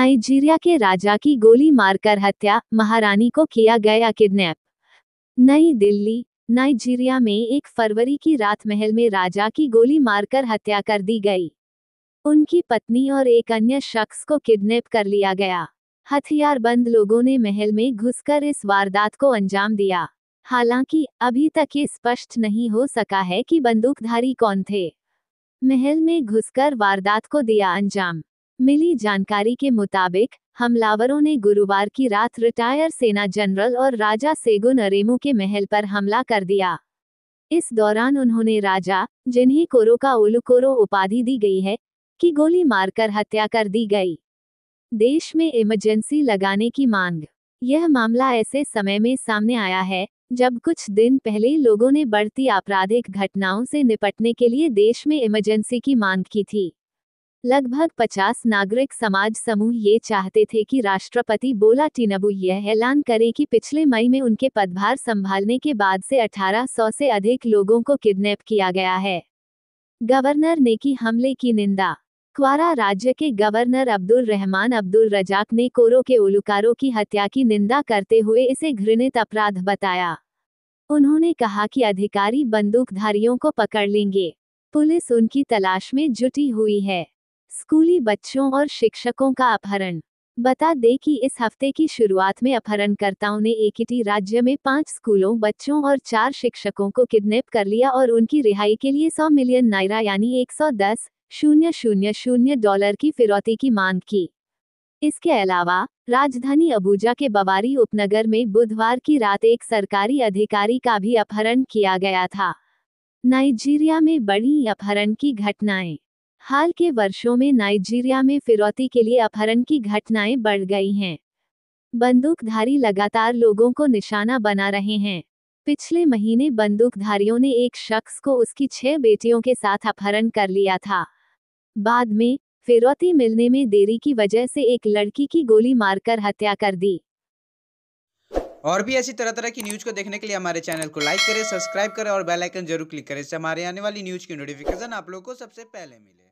Nigeria के राजा की गोली मारकर हत्या महारानी को किया गया किडनैप नई दिल्ली नाइजीरिया में एक फरवरी की रात महल में राजा की गोली मारकर हत्या कर दी गई उनकी पत्नी और एक अन्य शख्स को किडनैप कर लिया गया हथियारबंद लोगों ने महल में घुसकर इस वारदात को अंजाम दिया हालांकि अभी तक ये स्पष्ट नहीं हो सका है कि बंदूकधारी कौन थे महल में घुसकर वारदात को दिया अंजाम मिली जानकारी के मुताबिक हमलावरों ने गुरुवार की रात रिटायर सेना जनरल और राजा सेगुन अरेमू के महल पर हमला कर दिया इस दौरान उन्होंने राजा जिन्हें कोरो का ओलुकोरो उपाधि दी गई है की गोली मारकर हत्या कर दी गई देश में इमरजेंसी लगाने की मांग यह मामला ऐसे समय में सामने आया है जब कुछ दिन पहले लोगों ने बढ़ती आपराधिक घटनाओं से निपटने के लिए देश में इमरजेंसी की मांग की थी लगभग 50 नागरिक समाज समूह ये चाहते थे कि राष्ट्रपति बोला टिनबू यह ऐलान करे कि पिछले मई में उनके पदभार संभालने के बाद से 1800 से अधिक लोगों को किडनैप किया गया है गवर्नर ने की हमले की निंदा क्वारा राज्य के governor Abdul Rahman Abdul Razak ने कोरो के उलुकारों की हत्या की निंदा करते हुए इसे घृणित अपराध बताया उन्होंने कहा कि अधिकारी बंदूकधारियों को पकड़ लेंगे पुलिस उनकी तलाश में जुटी हुई है स्कूली बच्चों और शिक्षकों का अपहरण बता दें कि इस हफ्ते की शुरुआत में अपहरणकर्ताओं ने एक राज्य में पांच स्कूलों बच्चों और चार शिक्षकों को किडनैप कर लिया और उनकी रिहाई के लिए 100 मिलियन नायरा यानी एक सौ दस शून्य शून्य शून्य डॉलर की फिरौती की मांग की इसके अलावा राजधानी अबूजा के बवारी उपनगर में बुधवार की रात एक सरकारी अधिकारी का भी अपहरण किया गया था नाइजीरिया में बड़ी अपहरण की घटनाएं हाल के वर्षों में नाइजीरिया में फिरौती के लिए अपहरण की घटनाएं बढ़ गई हैं बंदूकधारी लगातार लोगों को निशाना बना रहे हैं पिछले महीने बंदूकधारियों ने एक शख्स को उसकी छह बेटियों के साथ अपहरण कर लिया था बाद में फिरौती मिलने में देरी की वजह से एक लड़की की गोली मारकर हत्या कर दी और भी ऐसी तरह तरह की न्यूज को देखने के लिए हमारे चैनल को लाइक करें सब्सक्राइब करें और बेल आइकन जरूर क्लिक करें इससे हमारे आने वाली न्यूज की नोटिफिकेशन आप लोगों को सबसे पहले मिले